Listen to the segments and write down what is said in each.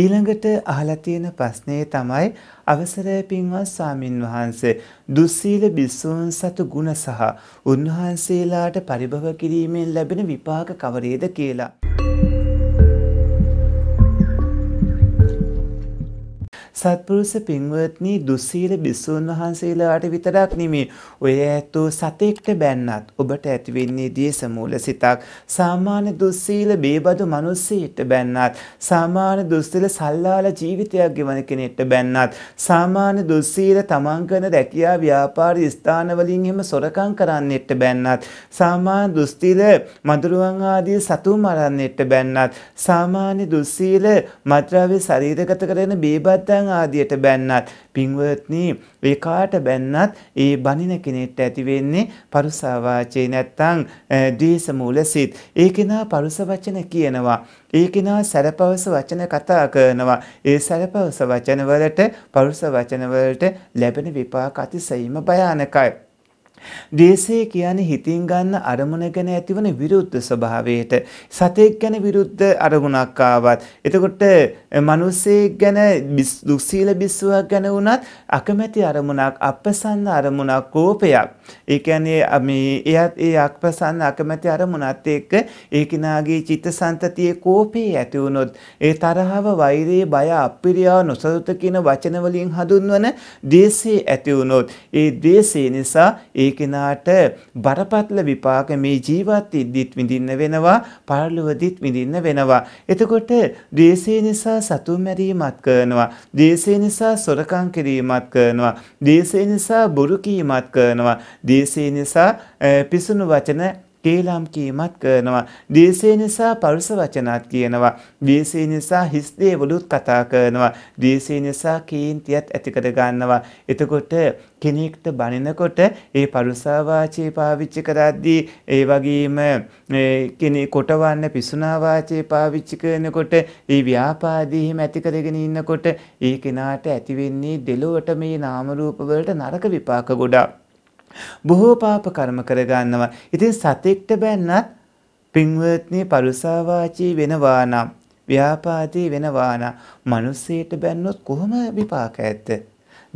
ඊළඟට අහලා තියෙන ප්‍රශ්නේ තමයි අවසරය පින්වත් ස්වාමින් වහන්සේ දුස්සීල බිස්සූන් සතු ගුණ සහ උන්වහන්සේලාට පරිභව කිරීමෙන් ලැබෙන විපාක කවරේද කියලා සත්පුරුෂ පින්වත්නි දුස්සීල බිසුන් වහන්සේලාට විතරක් නෙමේ ඔය ඇතෝ සතෙක්ට බැන්නත් ඔබට ඇති වෙන්නේ දේශමූල සිතක් සාමාන්‍ය දුස්සීල බේබදු මිනිස්සෙක්ට බැන්නත් සාමාන්‍ය දුස්සීල සල්ලාල ජීවිතයක් ගෙවන කෙනෙක්ට බැන්නත් සාමාන්‍ය දුස්සීල තමන් කරන රැකියා ව්‍යාපාර ස්ථාන වලින් එහෙම සොරකම් කරන්නෙක්ට බැන්නත් සාමාන්‍ය දුස්සීල මදුරුවන් ආදී සතු මරන්නෙක්ට බැන්නත් සාමාන්‍ය දුස්සීල මත්ද්‍රව්‍ය ශරීරගත කරන බේබද්දන් පිරිසන් ආදියට බැන්නත් පින්වත්නි ඒ කාට බැන්නත් ඒ බනින කෙනෙක්ට ඇති වෙන්නේ පරුසවාචේ නැත්තම් ද්වේෂ මූල සිත් ඒ කෙනා පරුස වචන කියනවා ඒ කෙනා සැරපවස වචන කතා කරනවා ඒ සැරපවස වචන වලට පරුස වචන වලට ලැබෙන විපාක අතිශයින්ම භයානකයි දේශය කියන්නේ හිතින් ගන්න අරමුණ ගැන ඇතිවන විරුද්ධ ස්වභාවයට සතෙක් ගැන විරුද්ධ අරමුණක් ආවත් එතකොට මිනිස්සෙක් ගැන දුක්සීල බිස්සුවක් ගැන වුණත් අකමැති අරමුණක් අපසන්න අරමුණක් කෝපයක් ඒ කියන්නේ මේ එයත් ඒ අපසන්න අකමැති අරමුණත් එක්ක ඒ කිනාගේ චිත්තසංතතියේ කෝපේ ඇති වුණොත් ඒ තරහව වෛරය බය අපිරියාව නොසතුට කියන වචන වලින් හඳුන්වන දේශේ ඇති වුණොත් ඒ දේශේ නිසා ඒ ඒ කෙනාට බරපතල විපාක මේ ජීවත් ඉද්දිත් විඳින්න වෙනවා පරලොවදිත් විඳින්න වෙනවා එතකොට දේශේ නිසා සතුන් මැරීමත් කරනවා දේශේ නිසා සොරකම් කිරීමත් කරනවා දේශේ නිසා බොරු කීමත් කරනවා දේශේ නිසා පිසුණු වචන කේලම් කීමත් කරනවා. දේශය නිසා පරුස වචනත් කියනවා. දේශය නිසා හිස් දේවලුත් කතා කරනවා. දේශය නිසා කේන්තියත් ඇතිකර ගන්නවා. එතකොට කෙනෙක්ට බනිනකොට ඒ පරුසාවාචයේ පාවිච්චි කරද්දී ඒ වගේම කෙනෙ කොටවන්න පිසුනාවාචයේ පාවිච්චි කරනකොට ඒ ව්‍යාපාදීහිම ඇති කරගෙන ඉන්නකොට ඒ කෙනාට ඇතිවෙන්නේ දෙලොවට මේ නාමරූපවලට නරක විපාක ගොඩා. බොහෝ පාප කර්ම කරගන්නවා. ඉතින් සතෙක්ට බැන්නත් පින්වත්නි පරුසාවාචී වෙනවා නම් ව්‍යාපාදී වෙනවා නම් මිනිස්සෙට බැන්නොත් කොහොම විපාක ඇද්ද?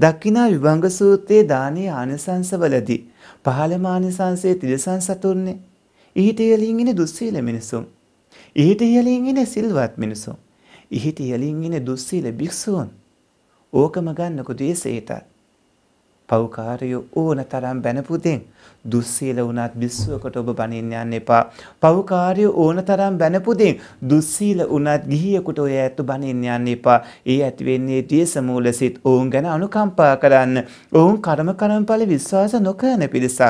දක්ෂිනා විභංග සූත්‍රයේ දානීය ආනිසංසවලදී පහළම ආනිසංසයේ තිරසන් සතුන්නේ ඊට ඉහළින් ඉන්නේ දුස්සීල මිනිසුන්. ඊට ඉහළින් ඉන්නේ සිල්වත් මිනිසුන්. ඊට ඉහළින් ඉන්නේ දුස්සීල භික්ෂූන්. ඕකම ගන්නකො දේසේතත් පව්කාරයෝ ඕන තරම් බැනපුතෙන් දුස්සීල වුණත් බිස්සුවකට ඔබ බණින්න යන්න එපා. පව්කාරයෝ ඕන තරම් බැනපුතෙන් දුස්සීල වුණත් ගිහියෙකුට ඔය ඇතු බණින්න යන්න එපා. ඒ ඇති වෙන්නේ තියස මූලසිත ඔවුන් ගැන අනුකම්පා කරන්න. ඔවුන් කර්ම කර්මඵල විශ්වාස නොකරන පිරිසක්.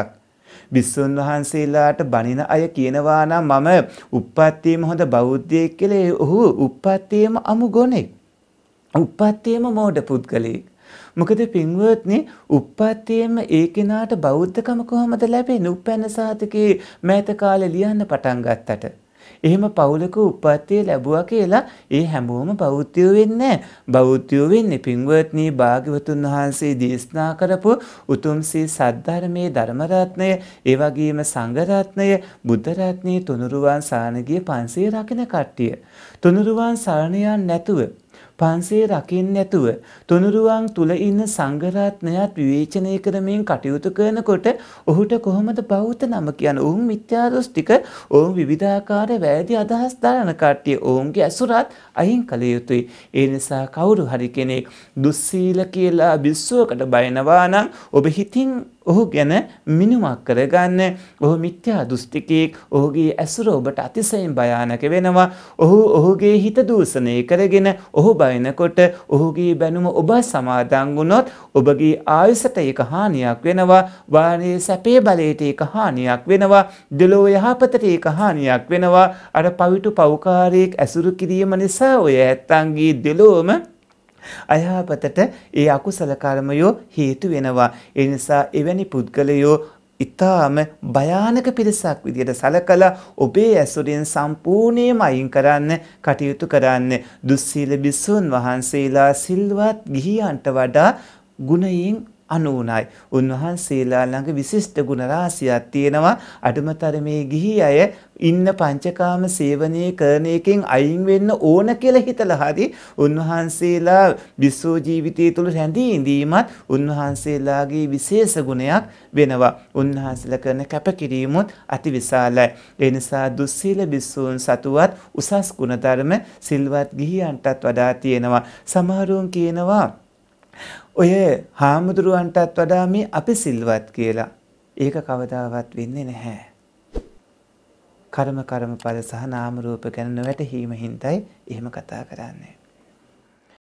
බිස්සුන් වහන්සේලාට බණින අය කියනවා නම් මම උප්පත්තියම හොඳ බෞද්ධයෙක් කියලා ඔහු උප්පත්තියම අමු ගොනේ. උප්පත්තියම මෝඩ පුද්ගලෙක්. මොකද පින්වත්නි උප්පත්තියෙම ඒ කෙනාට බෞද්ධකම කොහොමද ලැබෙන්නේ? උපැන්න සාතිකේ මෑත කාලේ ලියන්න පටන් ගත්තට. එහෙම පවුලක උප්පත්තිය ලැබුවා කියලා ඒ හැමෝම බෞද්ධයෝ වෙන්නේ බෞද්ධයෝ වෙන්නේ පින්වත්නි භාග්‍යවතුන් වහන්සේ දේශනා කරපු උතුම් සී සද්ධර්මයේ ධර්ම රත්නය ඒ වගේම සංඝ රත්නය බුද්ධ රත්නයේ තුනුරුවන් සානගිය 500 රකින්න කට්ටිය තුනුරුවන් සරණ යන්නේ නැතුව පන්සේ රකින් නැතුව තුනුරුවන් තුළ ඉන්න සංගරත්නයත් විවේචනය කරමින් කටයුතු කරනකොට ඔහුට කොහොමද බෞද්ධ නම කියන ඔවුන් මිත්‍යාදෘෂ්ටික ඔවුන් විවිධාකාර වැෑදි අදහස් දරන කට්ටිය ඔවුන්ගේ ඇසුරත් අහින් කළ යුතුයි. ඒ නිසා කවුරු හරි කෙනෙක් දුස්සීල කියලා බිස්සුවකට බයනවා නම් ඔබ හිතින් ඔහු ගැන මිනුමක් කරගන්න ඔහු මිත්‍යා දෘෂ්ටිකයෙක් ඔහුගේ ඇසුර ඔබට අතිසයෙන් භයානක වෙනවා ඔහු ඔහුගේ හිත දූෂණය කරගෙන ඔහු බයනකොට ඔහුගේ බැනුම ඔබ සමාදන් වුණොත් ඔබගේ ආයුෂට ඒක හානියක් වෙනවා වාණයේ සැපේ බලයට ඒක හානියක් වෙනවා දෙලෝ යහපතට ඒක හානියක් වෙනවා අර පවිතු පෞකාරයක ඇසුරු කිරීම නිසා ඔය ඇත්තන්ගේ දෙලෝම අයහපතට ඒ අකුසල කර්මයෝ හේතු වෙනවා. ඒ නිසා එවැනි පුද්ගලයෝ ඉතාම භයානක පිරිසක් විදියට සලකලා ඔබේ ඇසුරින් සම්පූර්ණයෙන්ම අයින් කරන්න කටයුතු කරන්න දුස්සීල බිස්සුන් වහන්සේලා සිල්වත් ගිහියන්ට වඩා ගුණයෙන් අනුනයි. උන්වහන්සේලා ළඟ විශිෂ්ට ගුණ රාශියක් තියෙනවා. අඩුමතරමේ ගිහි අය ඉන්න පංචකාම සේවනයේ කරන එකෙන් අයින් වෙන්න ඕන කියලා හිතලා හරි උන්වහන්සේලා විශ්ව ජීවිතය තුළ රැඳී ඉඳීමත් උන්වහන්සේලාගේ විශේෂ ගුණයක් වෙනවා. උන්වහන්සේලා කරන කැපකිරීමුත් අතිවිශාලයි. ඒ නිසා දුස්සීල විශ්වුන් සතුවත් උසස් ගුණධර්ම සිල්වත් ගිහියන්ටත් වඩා තියෙනවා. සමහරුන් කියනවා ඔය හාමුදුරුවන්ටත් වඩා මේ අපි සිල්වත් කියලා. ඒක කවදාවත් වෙන්නේ නැහැ. කර්ම කර්මඵල සහ නාම රූප ගැන නොවැටහීම හින්දායි එහෙම කතා කරන්නේ.